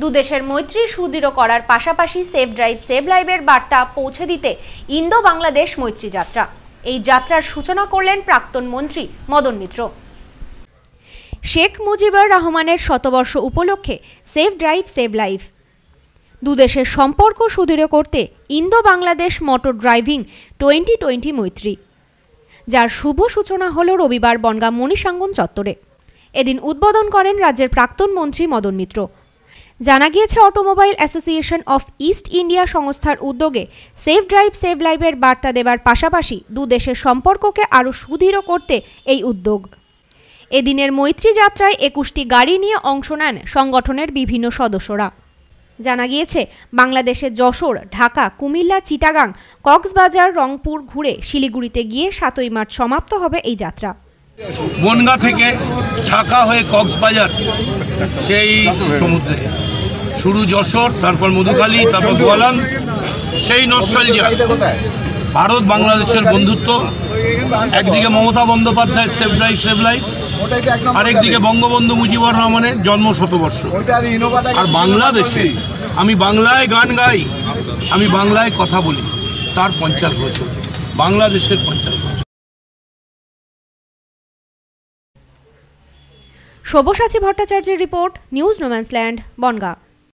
দুদেশের মৈত্রী সুদৃঢ় করার পাশাপাশি সেভ ড্রাইভ সেভ লাইভের বার্তা পৌঁছে দিতে ইন্দো বাংলাদেশ মৈত্রী যাত্রা এই যাত্রার সূচনা করলেন প্রাক্তন মন্ত্রী মদন মিত্র শেখ মুজিবুর রহমানের শতবর্ষ উপলক্ষে সেভ ড্রাইভ সেভ লাইফ দুদেশের সম্পর্ক সুদৃঢ় করতে Indo Bangladesh motor driving twenty twenty মৈত্রী যার শুভ সূচনা হল রবিবার বনগাম মণিসাঙ্গন চত্বরে এদিন উদ্বোধন করেন রাজ্যের প্রাক্তন মন্ত্রী মদন মিত্র জানা গিয়েছে automobile association of East India সংস্থার উদ্যোগে সেফ ড্রাইভ সেভ লাইভের বার্তা দেবার পাশাপাশি দু দেশের সম্পর্ককে আরও সুদৃঢ় করতে এই উদ্যোগ এদিনের মৈত্রী যাত্রায় একুশটি গাড়ি নিয়ে অংশ নেন সংগঠনের বিভিন্ন সদস্যরা জানা গিয়েছে বাংলাদেশে যশোর ঢাকা কুমিল্লা চিটাগাং কক্সবাজার রংপুর ঘুরে শিলিগুড়িতে গিয়ে সাতই মার্চ সমাপ্ত হবে এই যাত্রা বনগা থেকে ঢাকা হয়ে কক্সবাজার সেই সমুদ্রে শুরু যশোর তারপর মধুখালী তারপর গোয়ালান সেই নস্টলজিয়া ভারত বাংলাদেশের বন্ধুত্ব একদিকে মমতা বন্দ্যোপাধ্যায়ের সেভ ড্রাইভ সেভ লাইফ আরেকদিকে বঙ্গবন্ধু মুজিবুর রহমানের জন্ম শতবর্ষ আর বাংলাদেশে আমি বাংলায় গান গাই আমি বাংলায় কথা বলি তার পঞ্চাশ বছর বাংলাদেশের পঞ্চাশ বছর সবসাচী ভট্টাচার্যের রিপোর্ট নিউজ নোম্যান্সল্যান্ড বনগাঁ